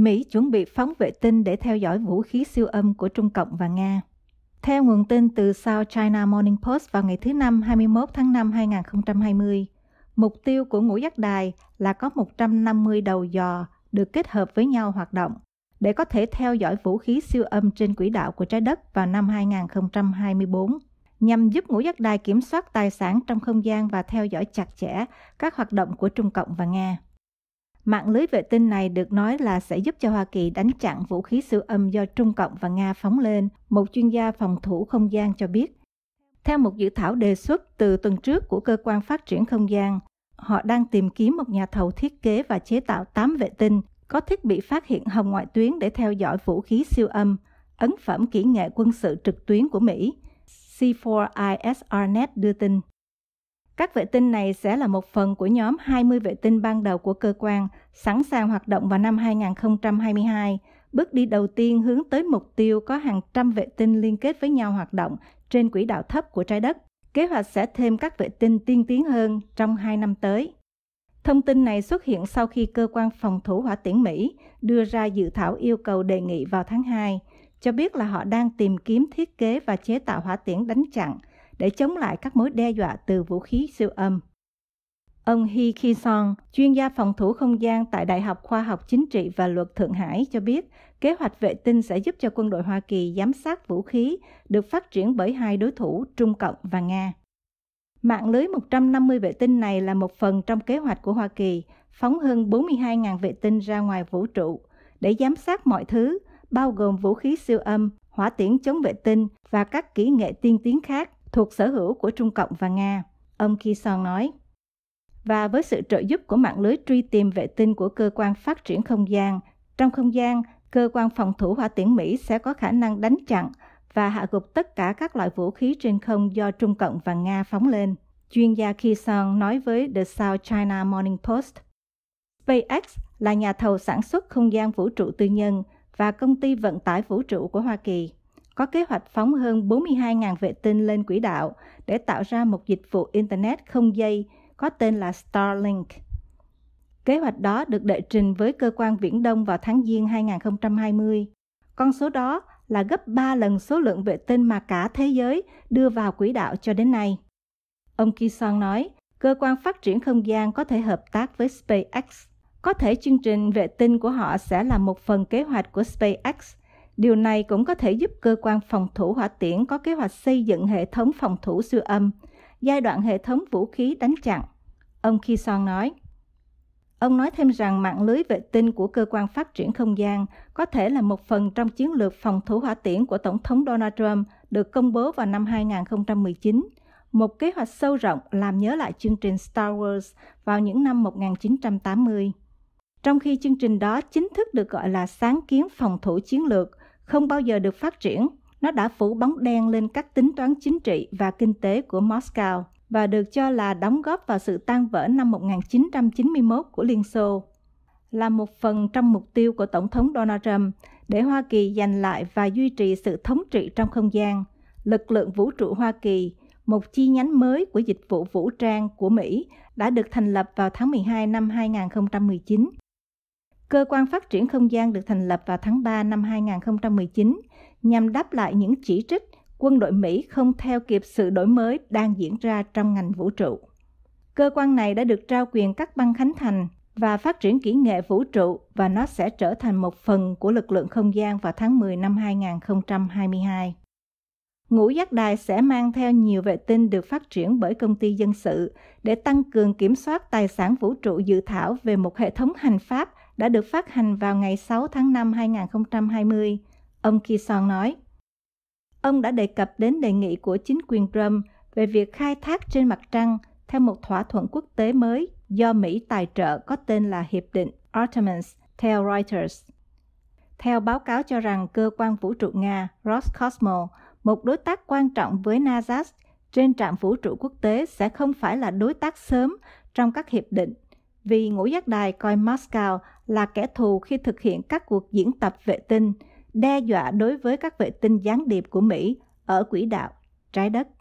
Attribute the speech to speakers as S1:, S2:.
S1: Mỹ chuẩn bị phóng vệ tinh để theo dõi vũ khí siêu âm của Trung Cộng và Nga. Theo nguồn tin từ South China Morning Post vào ngày thứ Năm 21 tháng 5 2020, mục tiêu của ngũ giác đài là có 150 đầu dò được kết hợp với nhau hoạt động để có thể theo dõi vũ khí siêu âm trên quỹ đạo của trái đất vào năm 2024 nhằm giúp ngũ giác đài kiểm soát tài sản trong không gian và theo dõi chặt chẽ các hoạt động của Trung Cộng và Nga. Mạng lưới vệ tinh này được nói là sẽ giúp cho Hoa Kỳ đánh chặn vũ khí siêu âm do Trung Cộng và Nga phóng lên, một chuyên gia phòng thủ không gian cho biết. Theo một dự thảo đề xuất từ tuần trước của Cơ quan Phát triển Không gian, họ đang tìm kiếm một nhà thầu thiết kế và chế tạo 8 vệ tinh có thiết bị phát hiện hồng ngoại tuyến để theo dõi vũ khí siêu âm, ấn phẩm kỹ nghệ quân sự trực tuyến của Mỹ. C4ISRNet đưa tin. Các vệ tinh này sẽ là một phần của nhóm 20 vệ tinh ban đầu của cơ quan, sẵn sàng hoạt động vào năm 2022. Bước đi đầu tiên hướng tới mục tiêu có hàng trăm vệ tinh liên kết với nhau hoạt động trên quỹ đạo thấp của trái đất. Kế hoạch sẽ thêm các vệ tinh tiên tiến hơn trong 2 năm tới. Thông tin này xuất hiện sau khi cơ quan phòng thủ hỏa tiễn Mỹ đưa ra dự thảo yêu cầu đề nghị vào tháng 2, cho biết là họ đang tìm kiếm thiết kế và chế tạo hỏa tiễn đánh chặn – để chống lại các mối đe dọa từ vũ khí siêu âm. Ông Hi Ki Son, chuyên gia phòng thủ không gian tại Đại học Khoa học Chính trị và Luật Thượng Hải cho biết, kế hoạch vệ tinh sẽ giúp cho quân đội Hoa Kỳ giám sát vũ khí được phát triển bởi hai đối thủ Trung Cộng và Nga. Mạng lưới 150 vệ tinh này là một phần trong kế hoạch của Hoa Kỳ phóng hơn 42.000 vệ tinh ra ngoài vũ trụ để giám sát mọi thứ, bao gồm vũ khí siêu âm, hỏa tiễn chống vệ tinh và các kỹ nghệ tiên tiến khác thuộc sở hữu của Trung Cộng và Nga, ông Kison nói. Và với sự trợ giúp của mạng lưới truy tìm vệ tinh của cơ quan phát triển không gian, trong không gian, cơ quan phòng thủ hỏa tiễn Mỹ sẽ có khả năng đánh chặn và hạ gục tất cả các loại vũ khí trên không do Trung Cộng và Nga phóng lên. Chuyên gia Kison nói với The South China Morning Post. SpaceX là nhà thầu sản xuất không gian vũ trụ tư nhân và công ty vận tải vũ trụ của Hoa Kỳ có kế hoạch phóng hơn 42.000 vệ tinh lên quỹ đạo để tạo ra một dịch vụ Internet không dây có tên là Starlink. Kế hoạch đó được đệ trình với cơ quan Viễn Đông vào tháng Giêng 2020. Con số đó là gấp 3 lần số lượng vệ tinh mà cả thế giới đưa vào quỹ đạo cho đến nay. Ông Kison nói, cơ quan phát triển không gian có thể hợp tác với SpaceX. Có thể chương trình vệ tinh của họ sẽ là một phần kế hoạch của SpaceX Điều này cũng có thể giúp cơ quan phòng thủ hỏa tiễn có kế hoạch xây dựng hệ thống phòng thủ siêu âm, giai đoạn hệ thống vũ khí đánh chặn. Ông Khi Son nói. Ông nói thêm rằng mạng lưới vệ tinh của cơ quan phát triển không gian có thể là một phần trong chiến lược phòng thủ hỏa tiễn của Tổng thống Donald Trump được công bố vào năm 2019, một kế hoạch sâu rộng làm nhớ lại chương trình Star Wars vào những năm 1980. Trong khi chương trình đó chính thức được gọi là sáng kiến phòng thủ chiến lược, không bao giờ được phát triển. Nó đã phủ bóng đen lên các tính toán chính trị và kinh tế của Moscow và được cho là đóng góp vào sự tan vỡ năm 1991 của Liên Xô. Là một phần trong mục tiêu của Tổng thống Donald Trump để Hoa Kỳ giành lại và duy trì sự thống trị trong không gian, lực lượng vũ trụ Hoa Kỳ, một chi nhánh mới của dịch vụ vũ trang của Mỹ đã được thành lập vào tháng 12 năm 2019 Cơ quan phát triển không gian được thành lập vào tháng 3 năm 2019 nhằm đáp lại những chỉ trích quân đội Mỹ không theo kịp sự đổi mới đang diễn ra trong ngành vũ trụ. Cơ quan này đã được trao quyền các băng khánh thành và phát triển kỹ nghệ vũ trụ và nó sẽ trở thành một phần của lực lượng không gian vào tháng 10 năm 2022. Ngũ giác đài sẽ mang theo nhiều vệ tinh được phát triển bởi công ty dân sự để tăng cường kiểm soát tài sản vũ trụ dự thảo về một hệ thống hành pháp đã được phát hành vào ngày 6 tháng 5 2020, ông Kison nói. Ông đã đề cập đến đề nghị của chính quyền Trump về việc khai thác trên mặt trăng theo một thỏa thuận quốc tế mới do Mỹ tài trợ có tên là Hiệp định Artemis, theo Reuters. Theo báo cáo cho rằng cơ quan vũ trụ Nga Roscosmos, một đối tác quan trọng với NASA trên trạm vũ trụ quốc tế sẽ không phải là đối tác sớm trong các hiệp định vì ngũ giác đài coi Moscow là kẻ thù khi thực hiện các cuộc diễn tập vệ tinh, đe dọa đối với các vệ tinh gián điệp của Mỹ ở quỹ đạo trái đất.